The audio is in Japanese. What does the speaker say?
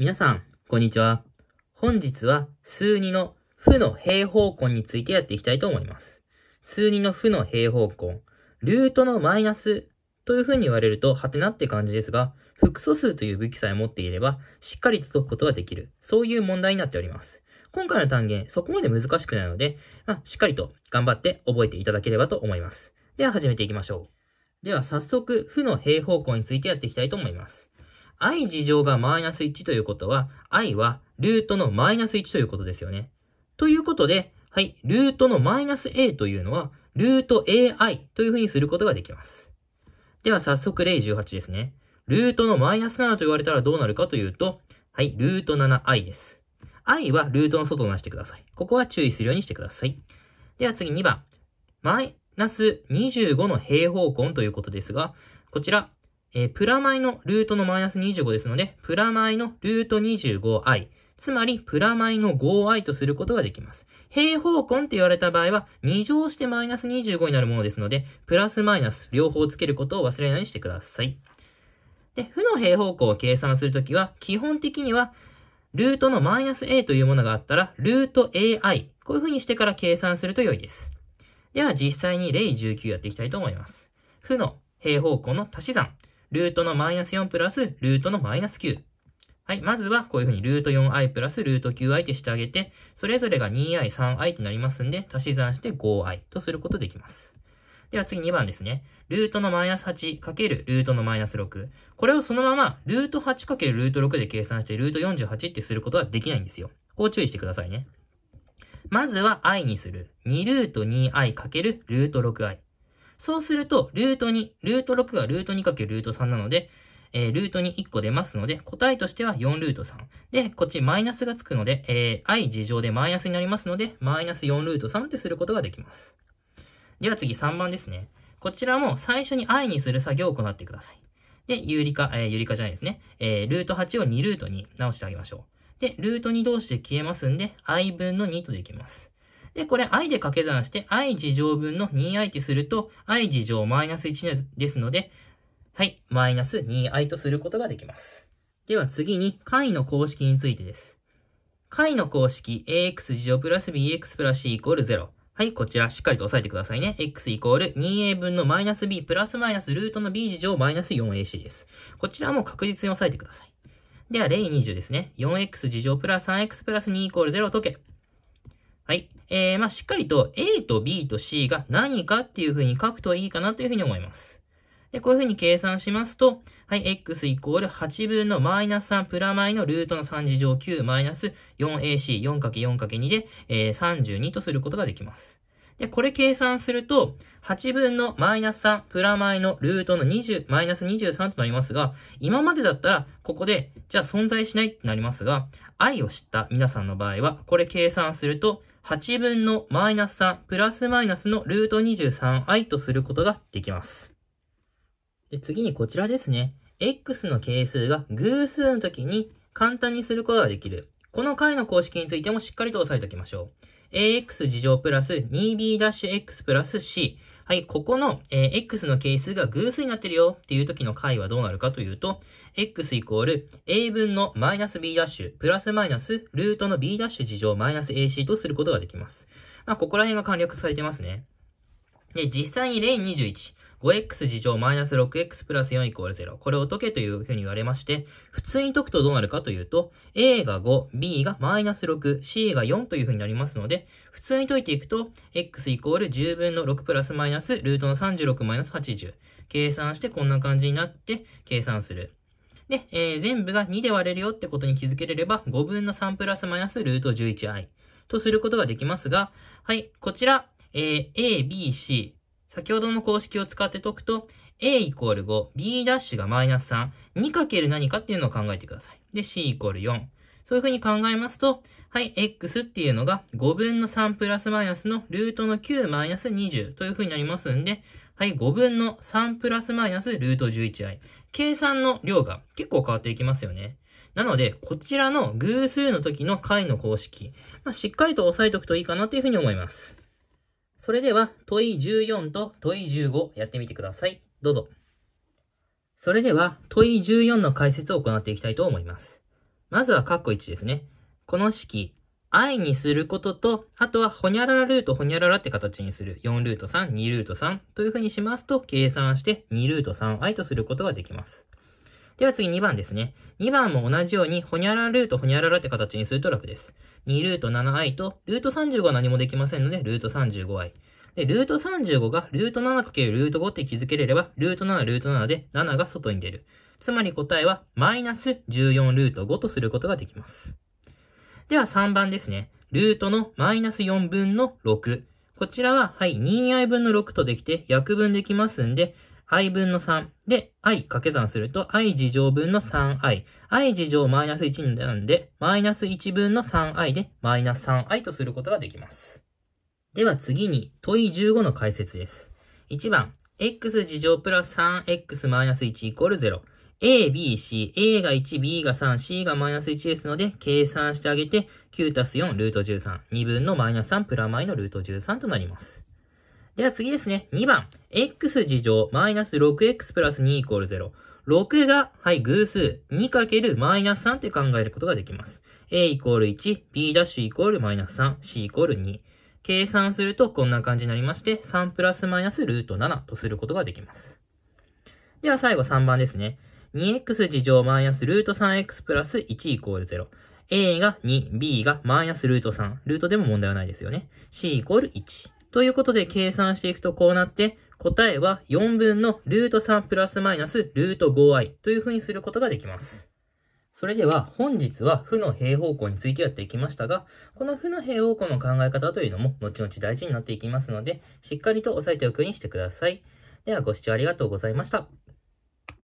皆さん、こんにちは。本日は数2の負の平方根についてやっていきたいと思います。数2の負の平方根、ルートのマイナスというふうに言われると、はてなって感じですが、複素数という武器さえ持っていれば、しっかりと解くことができる。そういう問題になっております。今回の単元、そこまで難しくないので、まあ、しっかりと頑張って覚えていただければと思います。では始めていきましょう。では早速、負の平方根についてやっていきたいと思います。i 事乗がマイナス1ということは、i はルートのマイナス1ということですよね。ということで、はい、ルートのマイナス a というのは、ルート ai というふうにすることができます。では早速例18ですね。ルートのマイナス7と言われたらどうなるかというと、はい、ルート 7i です。i はルートの外をなしてください。ここは注意するようにしてください。では次2番。マイナス25の平方根ということですが、こちら、えー、プラマイのルートのマイナス25ですので、プラマイのルート 25i。つまり、プラマイの 5i とすることができます。平方根って言われた場合は、2乗してマイナス25になるものですので、プラスマイナス両方つけることを忘れないようにしてください。で、負の平方根を計算するときは、基本的には、ルートのマイナス a というものがあったら、ルート ai。こういう風にしてから計算すると良いです。では、実際に例19やっていきたいと思います。負の平方根の足し算。ルートのマイナス4プラスルートのマイナス9。はい。まずは、こういうふうに、ルート 4i プラスルート 9i ってしてあげて、それぞれが 2i、3i ってなりますんで、足し算して 5i とすることできます。では次2番ですね。ルートのマイナス8るルートのマイナス6。これをそのまま、ルート8るルート6で計算して、ルート48ってすることはできないんですよ。こう注意してくださいね。まずは i にする。2ルート2 i るルート 6i。そうすると、ルート2、ルート6がルート2かけるルート3なので、えー、ルートに1個出ますので、答えとしては4ルート3。で、こっちマイナスがつくので、えー、i 事乗でマイナスになりますので、マイナス4ルート3ってすることができます。では次3番ですね。こちらも最初に i にする作業を行ってください。で、有理化、えー、有理化じゃないですね。えー、ルート8を2ルートに直してあげましょう。で、ルート2同士で消えますんで、i 分の2とできます。で、これ i で掛け算して、i 事乗分の 2i ってすると、i 事乗マイナス1ですので、はい、マイナス 2i とすることができます。では次に、解の公式についてです。解の公式、ax 事乗プラス bx プラス c イコール0。はい、こちらしっかりと押さえてくださいね。x イコール 2a 分のマイナス b プラスマイナスルートの b 事乗マイナス 4ac です。こちらも確実に押さえてください。では、例20ですね。4x 事乗プラス 3x プラス2イコール0解け。はい。えー、まあ、しっかりと A と B と C が何かっていうふうに書くといいかなというふうに思います。で、こういうふうに計算しますと、はい、x イコール8分のマイナス3プラマイのルートの3次乗9マイナス 4ac、4×4×2 で、えー、32とすることができます。で、これ計算すると、8分のマイナス3プラマイのルートの20、マイナス23となりますが、今までだったら、ここで、じゃあ存在しないってなりますが、i を知った皆さんの場合は、これ計算すると、8分のマイナス3プラスマイナスのルート 23i とすることができます。で次にこちらですね。x の係数が偶数の時に簡単にすることができる。この解の公式についてもしっかりと押さえておきましょう。ax 事乗プラス 2b'x プラス c はい、ここの、えー、x の係数が偶数になってるよっていう時の解はどうなるかというと、x イコール a 分のマイナス b' ダッシュプラスマイナスルートの b' ダッシュ事乗マイナス ac とすることができます。まあ、ここら辺が簡略されてますね。で、実際に例21。5x 次乗マイナス 6x プラス4イコール0。これを解けというふうに言われまして、普通に解くとどうなるかというと、a が5、b がマイナス6、c が4というふうになりますので、普通に解いていくと、x イコール10分の6プラスマイナスルートの36マイナス80。計算してこんな感じになって計算する。で、えー、全部が2で割れるよってことに気づけれれば、5分の3プラスマイナスルート 11i とすることができますが、はい、こちら、えー、a, b, c 先ほどの公式を使って解くと、a イコール5、b ダッシュがマイナス3、2る何かっていうのを考えてください。で、c イコール4。そういうふうに考えますと、はい、x っていうのが5分の3プラスマイナスのルートの9マイナス20というふうになりますんで、はい、5分の3プラスマイナスルート 11i。計算の量が結構変わっていきますよね。なので、こちらの偶数の時の解の公式、まあ、しっかりと押さえておくといいかなというふうに思います。それでは問い14と問い15やってみてください。どうぞ。それでは問い14の解説を行っていきたいと思います。まずは括弧1ですね。この式、i にすることと、あとはほにゃららルートほにゃららって形にする。4ルート3、2ルート3というふうにしますと、計算して2ルート 3i とすることができます。では次2番ですね。2番も同じように、ほにゃらルート、ほにゃららって形にすると楽です。2ルート 7i と、ルート35は何もできませんので、ルート 35i。で、ルート35がルート 7× ルート5って気づけれれば、ルート7、ルート7で7が外に出る。つまり答えは、マイナス14ルート5とすることができます。では3番ですね。ルートのマイナス4分の6。こちらは、はい、2i 分の6とできて、約分できますんで、i 分の3で i 掛け算すると i 事乗分の 3i。i 事乗マイナス1なんで、マイナス1分の 3i でマイナス 3i とすることができます。では次に問い15の解説です。1番、x 事乗プラス 3x マイナス1イコール0。A, B, C, A が1、B が3、C がマイナス1ですので、計算してあげて、9たす4、ルート13、2分のマイナス3、プラマイのルート13となります。では次ですね。2番。x 事乗マイナス 6x プラス2イコール0。6が、はい、偶数 2× マイナス3って考えることができます。a イコール1、b' ダッシュイコールマイナス3、c イコール2。計算するとこんな感じになりまして、3プラスマイナスルート7とすることができます。では最後3番ですね。2x 事乗マイナスルート 3x プラス1イコール0。a が2、b がマイナスルート3。ルートでも問題はないですよね。c イコール1。ということで計算していくとこうなって、答えは4分のルート3プラスマイナスルート 5i というふうにすることができます。それでは本日は負の平方根についてやっていきましたが、この負の平方根の考え方というのも後々大事になっていきますので、しっかりと押さえておくようにしてください。ではご視聴ありがとうございました。